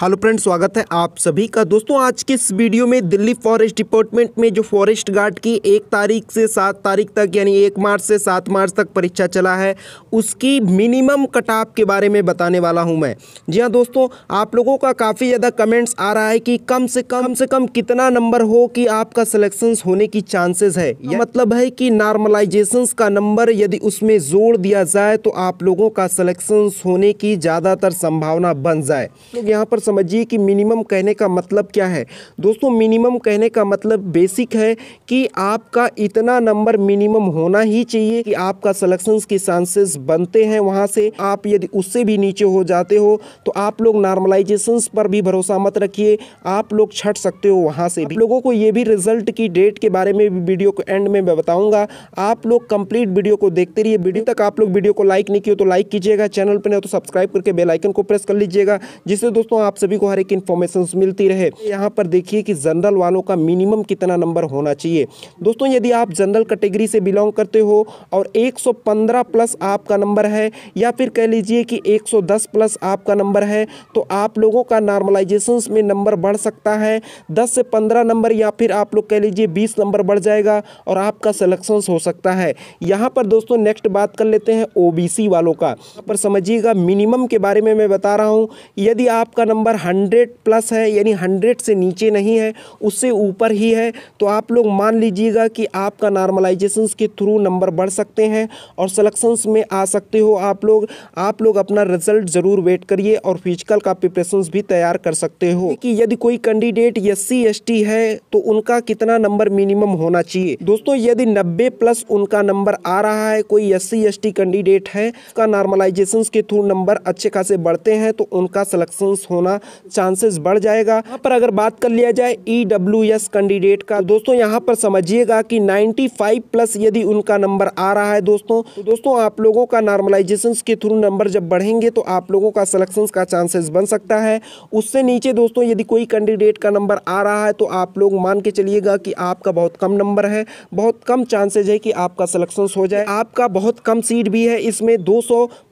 hello friend स्वागत है आप सभी का दोस्तों आज के इस वीडियो में दिल्ली फॉरेस्ट डिपार्टमेंट में जो फॉरेस्ट गार्ड की एक तारीख से सात तारीख तक यानी एक मार्च से सात मार्च तक परीक्षा चला है उसकी मिनिमम कट ऑफ के बारे में बताने वाला हूं मैं जी हां दोस्तों आप लोगों का काफ़ी ज़्यादा कमेंट्स आ रहा है कि कम से कम से कम कितना नंबर हो कि आपका सलेक्शन होने की चांसेस है यह मतलब है कि नॉर्मलाइजेशंस का नंबर यदि उसमें जोड़ दिया जाए तो आप लोगों का सलेक्शन होने की ज़्यादातर संभावना बन जाए यहाँ पर समझिए कि मिनिमम कहने का मतलब क्या है दोस्तों मिनिमम कहने का मतलब बेसिक है कि आपका इतना नंबर मिनिमम होना ही चाहिए कि आपका सलेक्शन के चांसेस बनते हैं वहाँ से आप यदि उससे भी नीचे हो जाते हो तो आप लोग नॉर्मलाइजेशन पर भी भरोसा मत रखिए आप लोग छट सकते हो वहाँ से भी लोगों को ये भी रिजल्ट की डेट के बारे में भी वीडियो को एंड में मैं बताऊँगा आप लोग कंप्लीट वीडियो को देखते रहिए वीडियो तक आप लोग वीडियो को लाइक नहीं किए तो लाइक कीजिएगा चैनल पर नहीं तो सब्सक्राइब करके बेलाइकन को प्रेस कर लीजिएगा जिससे दोस्तों आप आप सभी को हर एक इन्फॉर्मेशन मिलती रहे यहाँ पर देखिए कि जनरल वालों का मिनिमम कितना नंबर होना चाहिए दोस्तों यदि आप जनरल कैटेगरी से बिलोंग करते हो और 115 प्लस आपका नंबर है या फिर कह लीजिए कि 110 प्लस आपका नंबर है तो आप लोगों का नॉर्मलाइजेशन में नंबर बढ़ सकता है दस से पंद्रह नंबर या फिर आप लोग कह लीजिए बीस नंबर बढ़ जाएगा और आपका सलेक्शन हो सकता है यहाँ पर दोस्तों नेक्स्ट बात कर लेते हैं ओ वालों का पर समझिएगा मिनिमम के बारे में मैं बता रहा हूँ यदि आपका नंबर नंबर हंड्रेड प्लस है यानी हंड्रेड से नीचे नहीं है उससे ऊपर ही है तो आप लोग मान लीजिएगा कि आपका नॉर्मलाइजेशंस के थ्रू नंबर बढ़ सकते हैं और सलेक्शंस में आ सकते हो आप लोग आप लोग अपना रिजल्ट ज़रूर वेट करिए और फिजिकल का प्रिपरेशन भी तैयार कर सकते हो कि यदि कोई कैंडिडेट एस सी है तो उनका कितना नंबर मिनिमम होना चाहिए दोस्तों यदि नब्बे प्लस उनका नंबर आ रहा है कोई एस सी कैंडिडेट है उसका नॉर्मलाइजेशन के थ्रू नंबर अच्छे खासे बढ़ते हैं तो उनका सलेक्शंस होना का चांसेस बढ़ जाएगा पर अगर बात कर लिया जाए ई e कैंडिडेट का दोस्तों यहाँ पर समझिएगा कि 95 प्लस यदि उनका नंबर आ रहा है दोस्तों तो दोस्तों आप लोगों का नॉर्मलाइजेशन के थ्रू नंबर जब बढ़ेंगे तो आप लोगों का सिलेक्शन का चांसेस बन सकता है उससे नीचे दोस्तों यदि कोई कैंडिडेट का नंबर आ रहा है तो आप लोग मान के चलिएगा कि आपका बहुत कम नंबर है बहुत कम चांसेज है कि आपका सिलेक्शन हो जाए आपका बहुत कम सीट भी है इसमें दो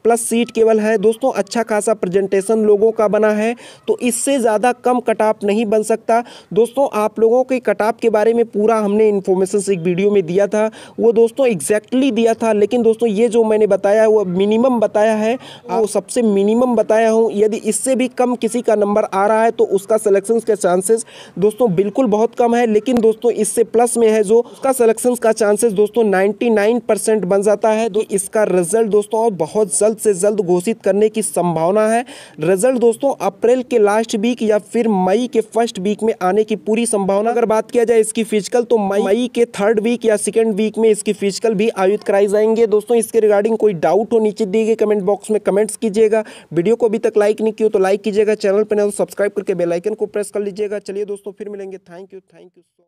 प्लस सीट केवल है दोस्तों अच्छा खासा प्रेजेंटेशन लोगों का बना है तो इससे ज़्यादा कम कट ऑफ नहीं बन सकता दोस्तों आप लोगों के कट ऑफ के बारे में पूरा हमने इन्फॉर्मेशन एक वीडियो में दिया था वो दोस्तों एग्जैक्टली दिया था लेकिन दोस्तों ये जो मैंने बताया वो मिनिमम बताया है वो सबसे मिनिमम बताया हूँ यदि इससे भी कम किसी का नंबर आ रहा है तो उसका सलेक्शन का चांसेस दोस्तों बिल्कुल बहुत कम है लेकिन दोस्तों इससे प्लस में है जो उसका सलेक्शन का चांसेस दोस्तों नाइन्टी बन जाता है तो इसका रिजल्ट दोस्तों बहुत जल्द से जल्द घोषित करने की संभावना है रिजल्ट दोस्तों अप्रैल के लास्ट वीक या फिर मई के फर्स्ट वीक में आने की पूरी संभावना अगर बात किया जाए इसकी फिजिकल तो मई के थर्ड वीक या सेकेंड वीक में इसकी फिजिकल भी आयोजित कराई जाएंगे दोस्तों इसके रिगार्डिंग कोई डाउट हो नीचे दिए गए कमेंट बॉक्स में कमेंट्स कीजिएगा वीडियो को अभी तक लाइक नहीं किया तो लाइक कीजिएगा चैनल पर ना तो सब्सक्राइब करके बेलाइकन को प्रेस कर लीजिएगा चलिए दोस्तों फिर मिलेंगे थैंक यू थैंक यू